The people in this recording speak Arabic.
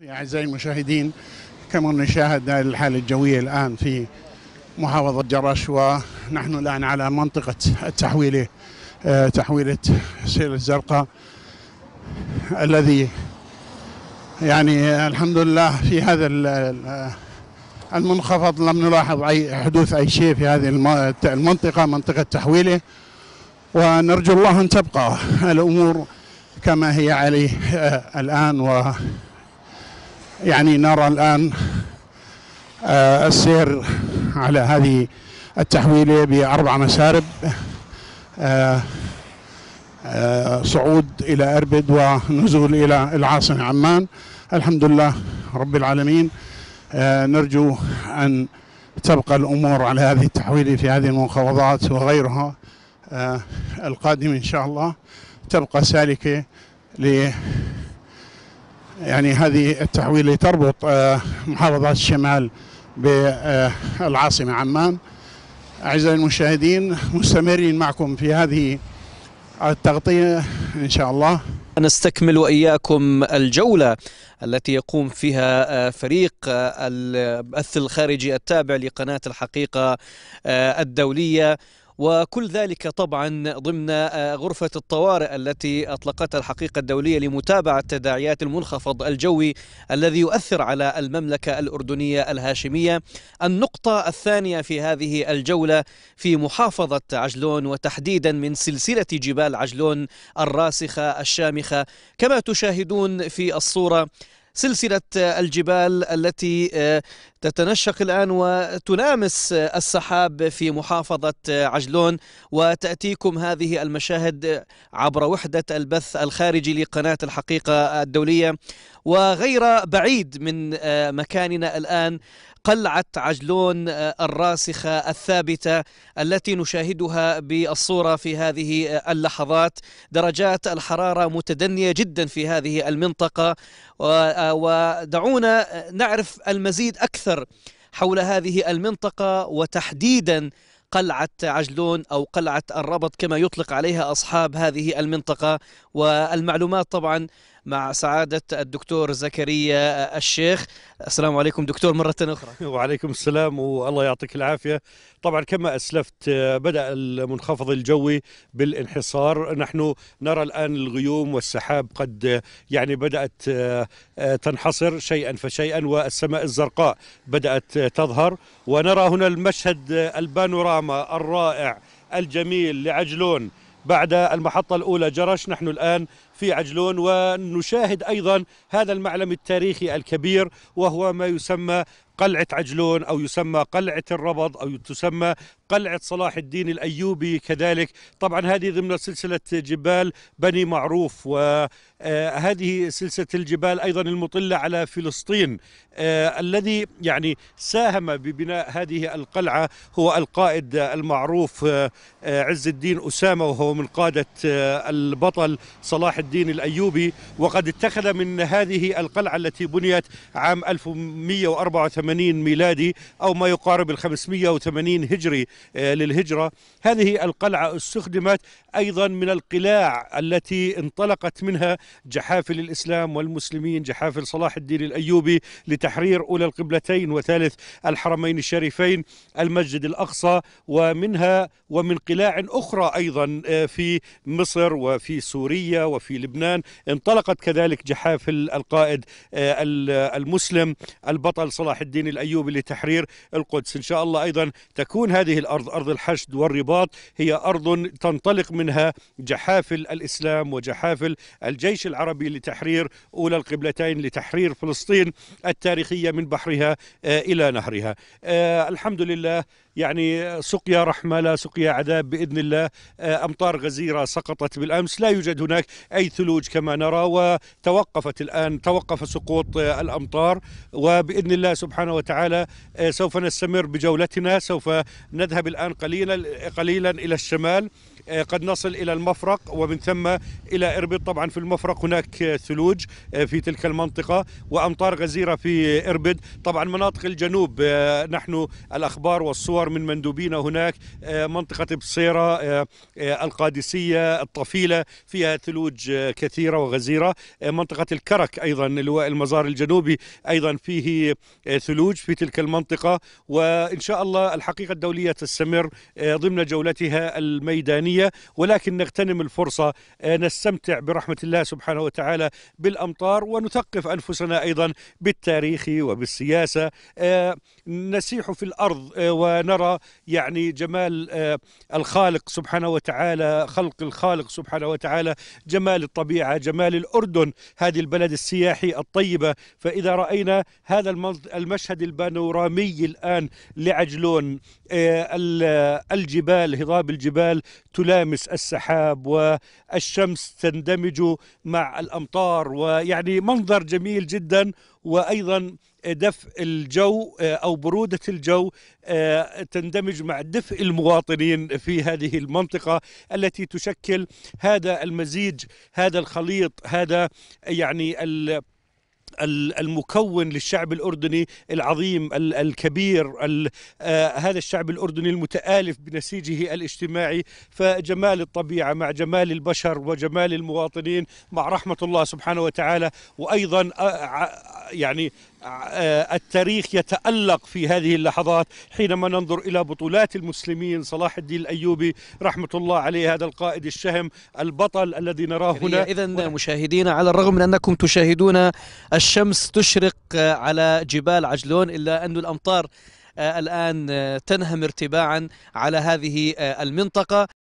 يا أعزائي المشاهدين كما نشاهد الحالة الجوية الآن في محافظة جرش ونحن الآن على منطقة التحويلة آه، تحويلة سير الزرقاء الذي يعني الحمد لله في هذا المنخفض لم نلاحظ أي حدوث أي شيء في هذه المنطقة منطقة تحويلة ونرجو الله أن تبقى الأمور كما هي عليه آه، الآن و يعني نرى الآن آه، السير على هذه التحويلة بأربع مسارب آه، آه، صعود إلى أربد ونزول إلى العاصمة عمان الحمد لله رب العالمين نرجو أن تبقى الأمور على هذه التحويلة في هذه المنخفضات وغيرها القادمة إن شاء الله تبقى سالكة يعني هذه التحويل اللي تربط آه، محافظات الشمال بالعاصمة عمان أعزائي المشاهدين مستمرين معكم في هذه التغطية إن شاء الله نستكمل وإياكم الجولة التي يقوم فيها آه، فريق آه، البث الخارجي التابع لقناة الحقيقة الدولية وكل ذلك طبعا ضمن آه، غرفة الطوارئ التي أطلقتها الحقيقة الدولية لمتابعة تداعيات المنخفض الجوي الذي يؤثر على المملكة الأردنية الهاشمية النقطة الثانية في هذه الجولة في محافظة عجلون وتحديدا من سلسلة جبال عجلون الراسخة الشامخة كما تشاهدون في الصورة سلسلة آه، الجبال التي آه، تتنشق الآن وتلامس السحاب في محافظة عجلون وتأتيكم هذه المشاهد عبر وحدة البث الخارجي لقناة الحقيقة الدولية وغير بعيد من مكاننا الآن قلعة عجلون الراسخة الثابتة التي نشاهدها بالصورة في هذه اللحظات درجات الحرارة متدنية جدا في هذه المنطقة ودعونا نعرف المزيد أكثر أكثر حول هذه المنطقة وتحديدا قلعة عجلون أو قلعة الربط كما يطلق عليها أصحاب هذه المنطقة والمعلومات طبعا مع سعادة الدكتور زكريا الشيخ السلام عليكم دكتور مرة أخرى وعليكم السلام والله يعطيك العافية طبعا كما أسلفت آه، بدأ المنخفض الجوي بالانحصار نحن نرى الآن الغيوم والسحاب قد آه، يعني بدأت آه، تنحصر شيئا فشيئا والسماء الزرقاء بدأت تظهر ونرى هنا المشهد البانوراما الرائع الجميل لعجلون بعد المحطة الأولى جرش نحن الآن في عجلون ونشاهد أيضا هذا المعلم التاريخي الكبير وهو ما يسمى قلعة عجلون أو يسمى قلعة الربض أو تسمى قلعة صلاح الدين الأيوبي كذلك طبعا هذه ضمن سلسلة جبال بني معروف وهذه آه، سلسلة الجبال أيضا المطلة على فلسطين آه، الذي يعني ساهم ببناء هذه القلعة هو القائد المعروف آه، عز الدين أسامة وهو من قادة البطل صلاح الدين الأيوبي وقد اتخذ من هذه القلعة التي بنيت عام 1184 ميلادي أو ما يقارب ال 580 هجري آه، للهجرة هذه القلعة استخدمت أيضا من القلاع التي انطلقت منها جحافل الإسلام والمسلمين جحافل صلاح الدين الأيوبي لتحرير أولى القبلتين وثالث الحرمين الشريفين المسجد الأقصى ومنها ومن قلاع أخرى أيضا آه، في مصر وفي سوريا وفي لبنان انطلقت كذلك جحافل القائد آه، المسلم البطل صلاح الدين الأيوبي لتحرير القدس إن شاء الله أيضا تكون هذه الارض ارض الحشد والرباط هي ارض تنطلق منها جحافل الاسلام وجحافل الجيش العربي لتحرير اولى القبلتين لتحرير فلسطين التاريخيه من بحرها آه، الى نهرها. آه، الحمد لله يعني سقيا رحمه لا سقيا عذاب باذن الله آه، امطار غزيره سقطت بالامس لا يوجد هناك اي ثلوج كما نرى وتوقفت الان توقف سقوط الامطار وباذن الله سبحانه وتعالى سوف نستمر بجولتنا سوف نذهب نذهب الآن قليلا قليلا إلى الشمال آه، قد نصل إلى المفرق ومن ثم إلى إربد طبعا في المفرق هناك ثلوج آه، في تلك المنطقة وأمطار غزيرة في إربد طبعا مناطق الجنوب آه، نحن الأخبار والصور من مندوبين هناك منطقة بصيرة القادسية الطفيلة فيها ثلوج كثيرة وغزيرة منطقة الكرك أيضا لواء المزار الجنوبي أيضا فيه ثلوج في تلك المنطقة وإن شاء الله الحقيقة الدولية تستمر ضمن جولتها الميدانية إمكانية ولكن نغتنم الفرصة آه، نستمتع برحمة الله سبحانه وتعالى بالأمطار ونثقف أنفسنا أيضا بالتاريخ وبالسياسة آه، نسيح في الأرض آه، ونرى يعني جمال الخالق سبحانه وتعالى خلق الخالق سبحانه وتعالى جمال الطبيعة جمال الأردن هذه البلد السياحي الطيبة فإذا رأينا هذا المشهد البانورامي الآن لعجلون الجبال هضاب الجبال تلامس السحاب والشمس تندمج مع الأمطار ويعني منظر جميل جدا وأيضا دفء الجو أو برودة الجو تندمج مع دفء المواطنين في هذه المنطقة التي تشكل هذا المزيج هذا الخليط هذا يعني ال المكون للشعب الاردني العظيم الكبير آه، هذا الشعب الاردني المتالف بنسيجه الاجتماعي فجمال الطبيعه مع جمال البشر وجمال المواطنين مع رحمه الله سبحانه وتعالى وايضا آه، يعني التاريخ يتألق في هذه اللحظات حينما ننظر إلى بطولات المسلمين صلاح الدين الأيوبي رحمة الله عليه هذا القائد الشهم البطل الذي نراه يعني هنا إذا مشاهدينا على الرغم من أنكم تشاهدون الشمس تشرق على جبال عجلون إلا أن الأمطار الآن تنهم ارتباعا على هذه المنطقة